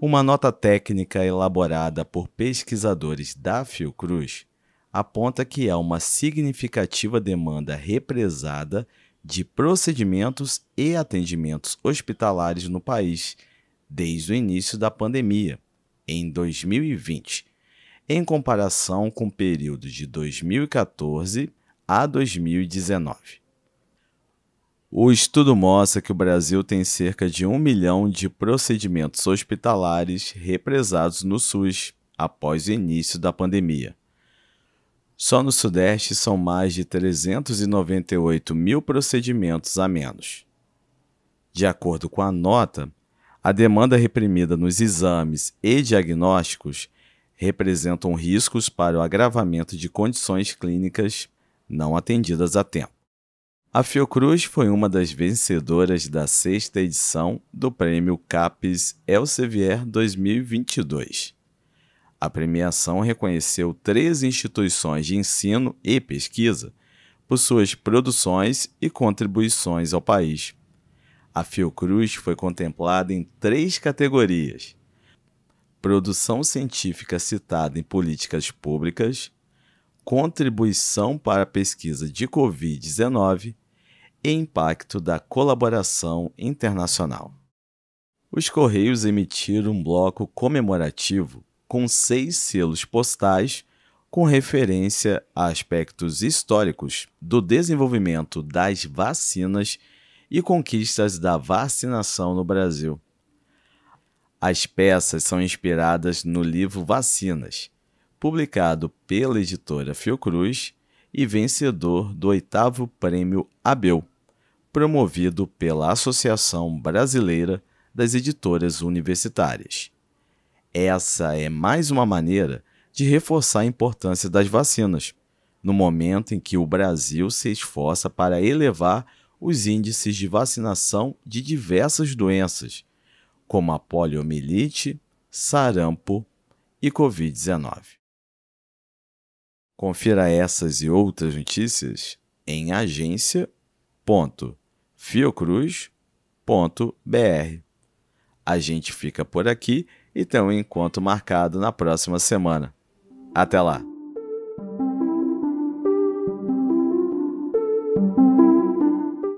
Uma nota técnica elaborada por pesquisadores da Fiocruz aponta que há uma significativa demanda represada de procedimentos e atendimentos hospitalares no país desde o início da pandemia, em 2020, em comparação com o período de 2014 a 2019. O estudo mostra que o Brasil tem cerca de 1 milhão de procedimentos hospitalares represados no SUS após o início da pandemia. Só no Sudeste são mais de 398 mil procedimentos a menos. De acordo com a nota, a demanda reprimida nos exames e diagnósticos representam riscos para o agravamento de condições clínicas não atendidas a tempo. A Fiocruz foi uma das vencedoras da sexta edição do Prêmio CAPES Elsevier 2022. A premiação reconheceu três instituições de ensino e pesquisa por suas produções e contribuições ao país. A Fiocruz foi contemplada em três categorias: produção científica citada em políticas públicas, contribuição para a pesquisa de Covid-19 e impacto da colaboração internacional. Os Correios emitiram um bloco comemorativo com seis selos postais com referência a aspectos históricos do desenvolvimento das vacinas e conquistas da vacinação no Brasil. As peças são inspiradas no livro Vacinas, publicado pela editora Fiocruz e vencedor do oitavo prêmio Abel, promovido pela Associação Brasileira das Editoras Universitárias. Essa é mais uma maneira de reforçar a importância das vacinas, no momento em que o Brasil se esforça para elevar os índices de vacinação de diversas doenças como a poliomielite, sarampo e Covid-19. Confira essas e outras notícias em agência.fiocruz.br. A gente fica por aqui e então, tem um encontro marcado na próxima semana. Até lá!